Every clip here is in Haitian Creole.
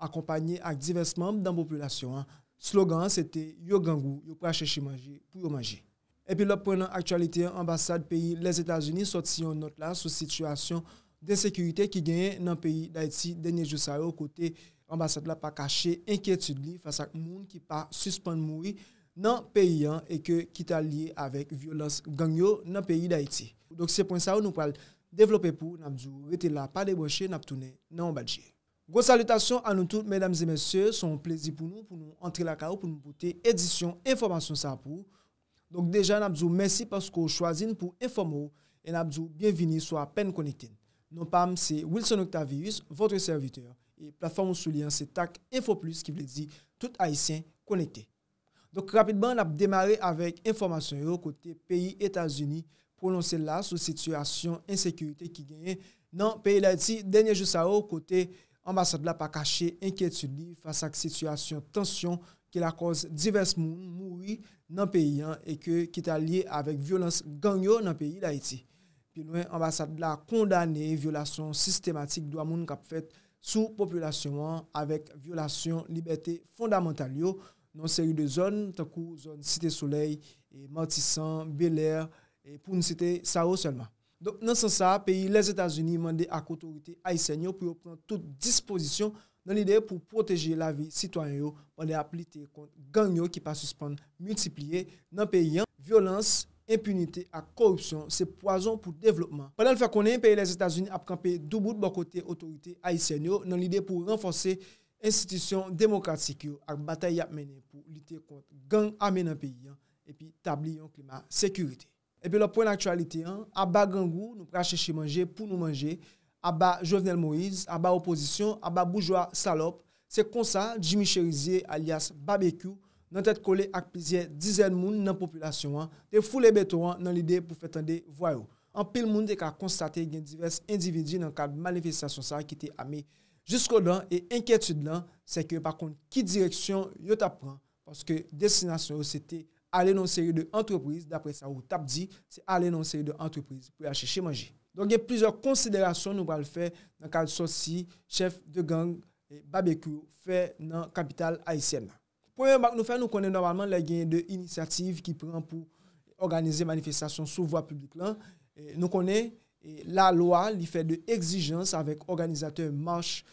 akompanyi ak divers mamb dan populasyon. Slogan sete, yo gangou, yo kwa cheshi manji pou yo manji. Epi lop pou nan aktualite ambasade peyi les Etats-Unis, sot si yon not la sou situasyon de sekurite ki genye nan peyi Daiti denye Jussaro kote ambasade la pa kache enkyetud li fasak moun ki pa suspande moui nan peyi an e ke kita liye avek violans gangyo nan peyi Daiti. Dok se pon sa ou nou pal devlope pou nan apjou rete la pa deboche nan ap toune nan ambadje. Gros salutasyon an nou tout, mèdames et mèsyè, son plèzi pou nou, pou nou antre la kao, pou nou pote, edisyon, informasyon sa apou. Donk dejan, nabzou, mèsy, paskou, chwazin pou informou, en nabzou, bienvini, swa pen konekten. Nonpam, se Wilson Octavius, vòtre serviteur, e platform sou liyan se tak, info plus, ki vle di, tout haisyen, konekten. Donk rapidban, nabdémare avèk, informasyon yo, kote, peyi, Etats-Unis, prononse la, sou situasyon, insèkurete ki genye, nan, peyi la etsy, denye joussa yo, kote, ambasade la pa kache enkietu li fasa k situasyon tensyon ke la koz divers moun mouri nan peyi an e ke kita liye avèk violans gangyo nan peyi la iti. Pi lwen ambasade la kondane violasyon sistematik dwa moun kap fèt sou populasyon an avèk violasyon libertè fondamental yo nan seri de zon, tan kou zon site soley, matisan, belèr, pou ni site sa ou selman. Don nan san sa, peyi les Etats-Unis mande ak otorite Aysenyo pou yo pran tout disposition nan lide pou proteje la vi sitwanyo mande ap lite kont gangyo ki pa suspande multiplye nan peyi yon. Violans, impunite ak korupsyon se poazon pou devlopman. Panan lifa konen, peyi les Etats-Unis ap kampe dou bout bokote otorite Aysenyo nan lide pou renfonse institisyon demokratik yo ak bataye ap menen pou lite kont gang ame nan peyi yon epi tabli yon klima sekurite. Epi lò pou l'aktualite an, a ba gangou nou pracheche manje pou nou manje, a ba josnel moiz, a ba opozisyon, a ba boujwa salop, se konsa jimi cherizye alias babekyou nan tet kole ak pizye dizen moun nan populasyon an, te foule beto an nan lide pou fetande vwayo. An pil moun de ka konstate gen divers individu nan kab manifestasyon sa ki te ame. Jusko dan, e enkyetude dan, seke par kont ki direksyon yo ta pran, paske destinasyon yo se te ame. ale nan seri de antropriz, dapre sa ou tabdi, se ale nan seri de antropriz pou yache che manje. Don gen plizor konsiderasyon nou wale fe nan kal sosi chef de gang babekou fe nan kapital Aisyen la. Poyen bak nou fe, nou konen normalman la gen de inisiativ ki pran pou organize manifestasyon sou vo apublik lan. Nou konen la loa li fe de exijans avèk organizatè march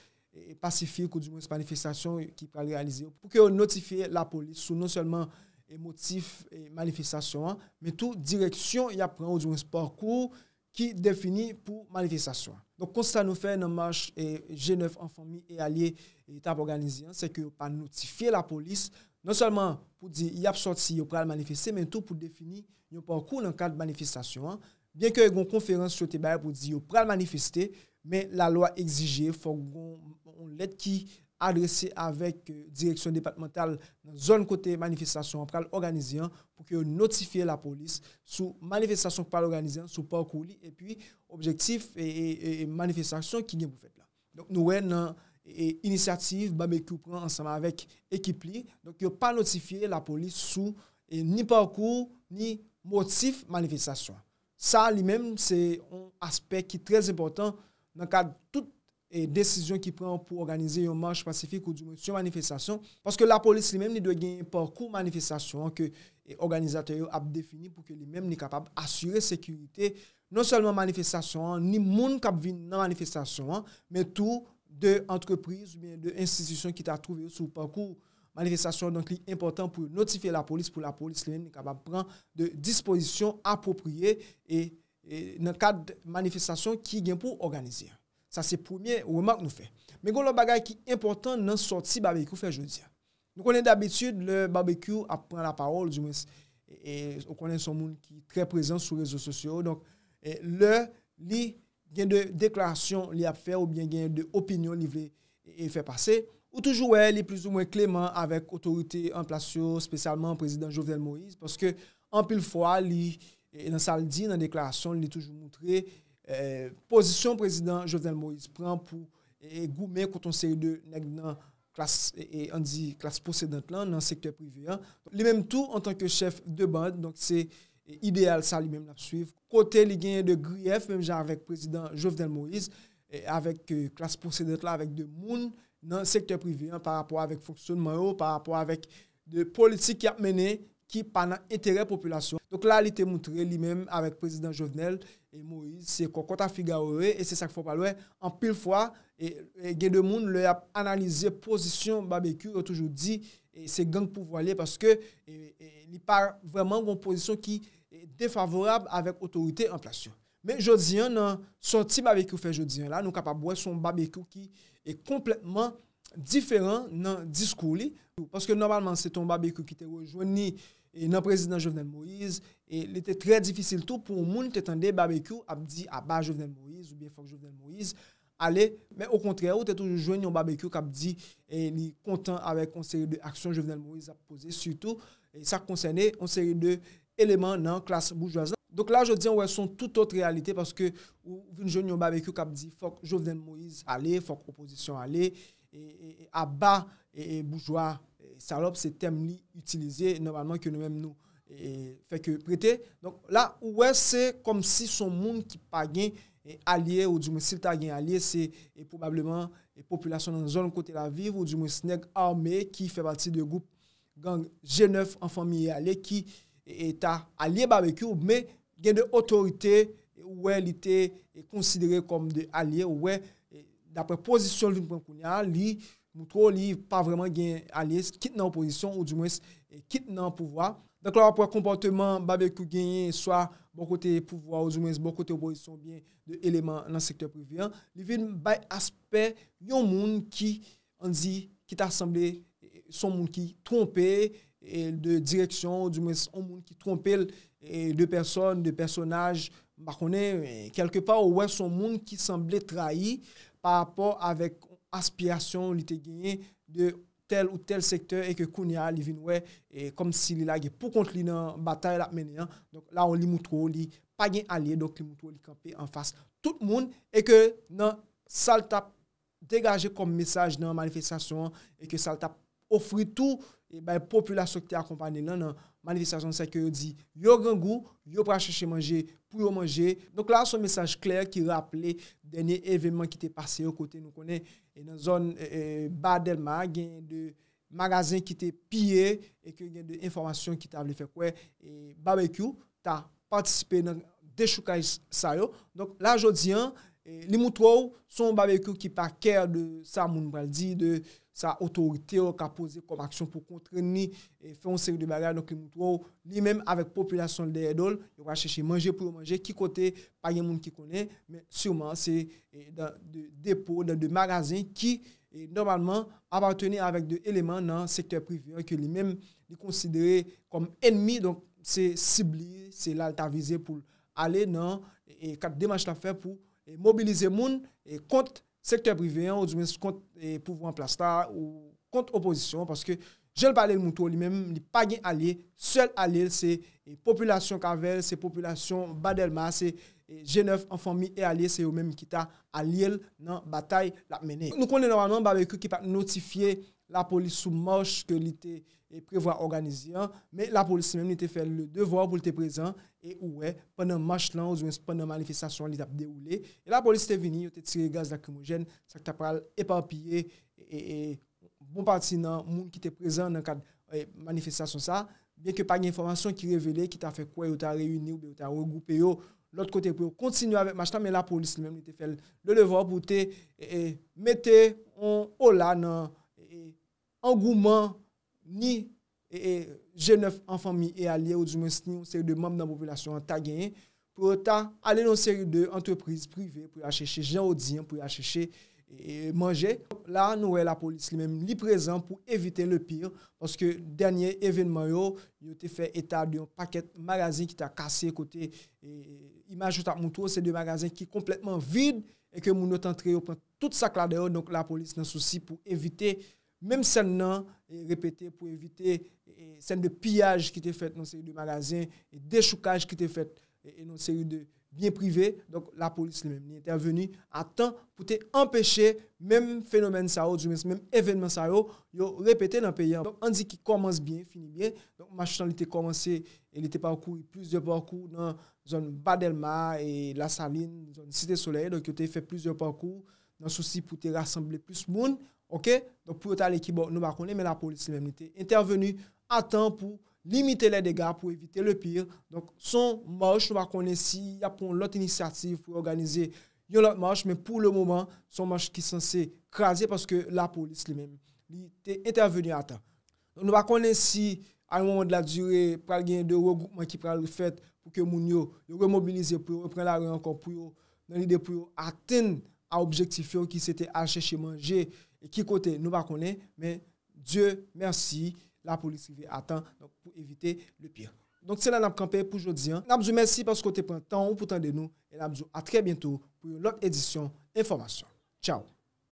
pasifil kou di mwen se manifestasyon ki pran realize pou ke ou notifi la polis sou non seulement e motif manifestasyon an, men tou direksyon y ap pran ou di wens parkour ki defini pou manifestasyon an. Donk kon sa nou fè nan manche genov an fomi e alye etap organizyan, se ke yo pa notifi la polis, non salman pou di y ap sorti yo pral manifesté, men tou pou defini yon parkour nan kade manifestasyon an. Bien ke yon konferans sou te bè pou di yo pral manifesté, men la lwa exijé fok yon let ki adresi avèk direksyon departemental nan zon kote manifestasyon pral organizyan pou ki yo notifiye la polis sou manifestasyon pral organizyan sou parkour li e pi objektif e manifestasyon ki gen pou fèk la. Nou wè nan inisiativ babekou pran ansama avèk ekip li ki yo pa notifiye la polis sou ni parkour ni motif manifestasyon. Sa li men se aspek ki trèz important nan kad tout e desisyon ki pran pou organize yon manj spasifik ou di moun sou manifestasyon paske la polis li men ni dwe gen yon parkour manifestasyon ke organizataryon ap defini pou ke li men ni kapab asyre sekurite non salman manifestasyon, ni moun kap vin nan manifestasyon men tou de entreprise ou de institisyon ki ta trouve sou parkour manifestasyon donk li important pou notifye la polis pou la polis li men ni kapab pran de dispozisyon apopriye e nan kad manifestasyon ki gen pou organize. Sa se pou mwen ou remak nou fe. Men goun lò bagay ki important nan soti barbecue fe joudia. Nou konen d'abitude, le barbecue ap pran la parol, ou konen son moun ki tre prezant sou rezo sosyo. Donk, le li gen de deklarasyon li ap fe ou bien gen de opinyon li vle e fe pase. Ou toujou e, li plus ou mwen kleman avek otorite en plasyon, spesyalman prezident Joven Moïse. Paske an pil fwa li nan saldi, nan deklarasyon, li toujou moutre. Eh, Pozisyon prezident Jovdel Moïse pran pou goume kouton se yi de nek nan klas e eh, andi eh, klas posedant lan nan sektor privyon. Li menm tou an tanke chef de band, donk se ideal sa li menm la psuiv. Kote li genye de griyev, menm jan avèk prezident Jovdel Moïse, avèk klas posedant lan avèk de moun nan sektor privyon par apwa avèk foksyon man yo, par apwa avèk de politik ki ap mene, ki pa nan etere populasyon. Donk la li te moutre li menm avèk prezident Jovenel e Moïse, se Konkota Figaoré e se Sakfo Palouè, an pil fwa e gen de moun le a analize pozisyon Babeku yo toujou di se gang pou voale paske li pa vèman kon pozisyon ki defavorab avèk otorite en plasyon. Men Jodiyan nan son ti Babeku fe Jodiyan la nou kapabouè son Babeku ki e kompletman diferant nan diskou li. Paske normalman se ton babekou ki te wè jwen ni e nan prezident Jovenel Moïse e li te tre difícil tou pou moun te tende babekou ap di aba ah Jovenel Moïse ou bien fok Jovenel Moïse ale, men o kontre ou te tou jwen yon babekou kap di e li kontan avek an seri de aksyon Jovenel Moïse ap pose surtout e sa konsene an seri de eleman nan klas boujwaza. Dok la je di an wè son tout ot realite paske ou voun jwen yon babekou kap di fok Jovenel Moïse ale, fok oposisyon ale Aba e boujwa salop se tem li utilize normalman ke nou menm nou e, e, feke prete. La ouwe se kom si son moun ki pa gen alye ou di mwen silta gen alye se poubableman populasyon nan zon kote la viv ou di mwen snek arme ki fe bati de goup gang G9 an famye ale ki eta alye babekyo oube men gen de otorite ouwe li te konsidere kom de alye ouwe Dapre pozisyon li mwen konya, li moutro li pa vreman gen alies, kit nan opozisyon ou di mwen e, kit nan pouvoi. Deklo apre komporteman ba bekou genye, swa bon kote pouvoi ou di mwen bon kote opozisyon, di element nan sektor pouvi an, li vin bay aspe yon moun ki anzi, ki ta asemble e, son moun ki trompe e, de direksyon, di mwen son moun ki trompe de person, de personaj, bakone, kelke pa ou wè son moun ki semble trahi, pa rapor avek aspiyasyon li te genye de tel ou tel sektor e ke kounya li vinwe e kom si li la ge pou kontli nan batay la menenyan. La ou li moutro li pa gen alye, dok li moutro li kampe an fas tout moun e ke nan sal tap degaje kom mesaj nan manifestasyon e ke sal tap ofri tou, e bay populasyon ki te akompane nan nan manifestasyon sa ki yo di, yo gen gou, yo prache che manje, pou yo manje. Donk la son mesaj kler ki rappele denye evenman ki te pase yo kote. Nou konen e nan zon e, e, Badelma, gen de magazin ki te pye, e gen de informasyon ki te avle fekwe, e babekou ta patisipe nan deshukay sa yo. Donk la jodian, li moutrou, son babekou ki pa kèr de sa moun braldi, de... sa otorite yo ka pose kom aksyon pou kontreni fè yon seri de bagay nan kliment wou. Li mèm avèk populasyon lde edol, yo wacheche manje pou manje, ki kote pa yon moun ki kone, men souman se depo, de magazin ki normalman avarteni avèk de eleman nan sektè privyon ki li mèm li konsidere kom enmi, don se siblir, se lalta vize pou ale nan kat demanj la fè pou mobilize moun e kontre, Sektor priveyon, ou du mèns kont eh, pouvran plasta, ou kont oposisyon, paske jèl pale moutou li mèm, li pa gen alye, sel alye, se eh, populasyon kavel, se populasyon badelma, se jenèv an fami e alye, se yo mèm kita alye nan batay la mène. Nou konen normalman, babèkou ki pa notifiye la polis sou mòch ke li te... prevoit organizyan, men la polisi men nite fel le devor pou lte prezan, e ouwe, penen manifestasyon li tap deroule, e la polisi te vini, yo te tire gaz lakrimogen, sak ta pral epampye, e bon parti nan moun ki te prezan, nan kad manifestasyon sa, bien ke pa gen informasyon ki revele, ki ta fe kwa yo ta reyouni, ou yo ta regroupe yo, lot kote pou yo kontinu avek manchta, men la polisi men nite fel le devor pou te, e mette on ola nan angouman, ni genov an fami e, e alye, ou di mons ni yon seri de mamb nan popilasyon an tagyen, pou otan ale yon seri de antreprise prive, pou yon achèche jan odzien, pou yon achèche manje. La nouwe la polis li mèm li prezant pou evite le pir, pwoske danyen evenman yo, yote fe etade yon paket magazin ki ta kase, kote imajot ap moutou, se de magazin ki kompletman vide, e ke mounot antre yo pwant tout sakla de yo, donk la polis nan sosi pou evite Mem sen nan repete pou evite sen de piyaj ki te fet nan seri de magazin, de choukaj ki te fet nan seri de biyen privé. Donk la polis li meni interveni a tan pou te empèche mem fenomen sa yo, jume se mem evenmen sa yo, yo repete nan peyan. Donk anzi ki komanse biyen, fini biyen, donk machitan li te komanse, li te parkou, li te parkou nan zon Badelma, la saline, zon Siti Soleil, yo te fe plis de parkou nan souci pou te rassemble plis moun, Ok, pou yo ta le kibok nou ba konen, men la polis li men li te interveni a tan pou limite le degar, pou evite le pir. Donk son mors nou ba konen si ya pon lot inisiativ pou organize yon lot mors, men pou le mouman son mors ki san se krasi, paske la polis li men li te interveni a tan. Nou ba konen si a yon moun de la dure, pral genye de regroupman ki pral refet pou ke moun yo, yo remobilize pou yo, repren la reyankon pou yo, nanide pou yo aten. a objektifyon ki se te a cheche manje e ki kote nou ba konen, men, Diyo, mersi, la polisive atan, pou evite le pya. Donk se la nap kampe pou jodi an, na mzou mersi pasko te pen tan ou pou tan de nou, e na mzou a tre bientou pou yon lot edisyon informasyon. Tchao.